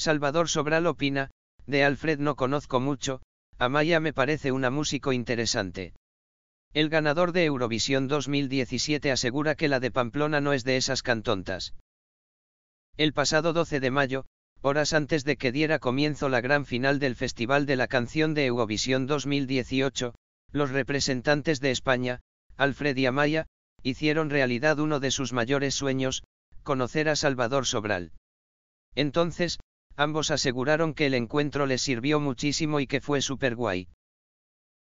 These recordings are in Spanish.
Salvador Sobral opina, de Alfred no conozco mucho, Amaya me parece una músico interesante. El ganador de Eurovisión 2017 asegura que la de Pamplona no es de esas cantontas. El pasado 12 de mayo, horas antes de que diera comienzo la gran final del Festival de la Canción de Eurovisión 2018, los representantes de España, Alfred y Amaya, hicieron realidad uno de sus mayores sueños, conocer a Salvador Sobral. Entonces, ambos aseguraron que el encuentro les sirvió muchísimo y que fue super guay.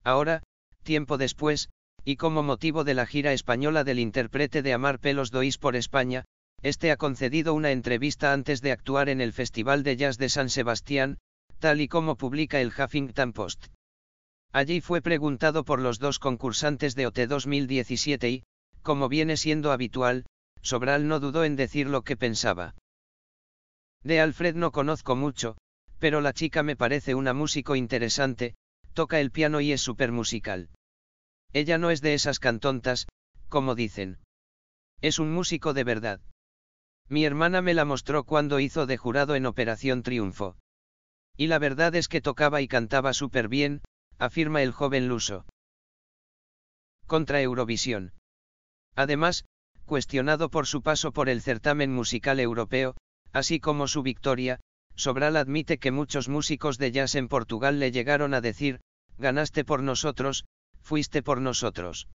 Ahora, tiempo después, y como motivo de la gira española del intérprete de Amar Pelos Dois por España, este ha concedido una entrevista antes de actuar en el Festival de Jazz de San Sebastián, tal y como publica el Huffington Post. Allí fue preguntado por los dos concursantes de OT 2017 y, como viene siendo habitual, Sobral no dudó en decir lo que pensaba. De Alfred no conozco mucho, pero la chica me parece una músico interesante, toca el piano y es súper musical. Ella no es de esas cantontas, como dicen. Es un músico de verdad. Mi hermana me la mostró cuando hizo de jurado en Operación Triunfo. Y la verdad es que tocaba y cantaba súper bien, afirma el joven luso. Contra Eurovisión. Además, cuestionado por su paso por el certamen musical europeo, así como su victoria, Sobral admite que muchos músicos de jazz en Portugal le llegaron a decir, ganaste por nosotros, fuiste por nosotros.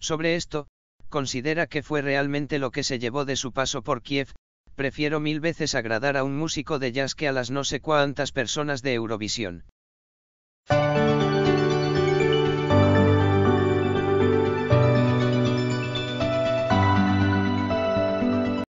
Sobre esto, considera que fue realmente lo que se llevó de su paso por Kiev, prefiero mil veces agradar a un músico de jazz que a las no sé cuántas personas de Eurovisión.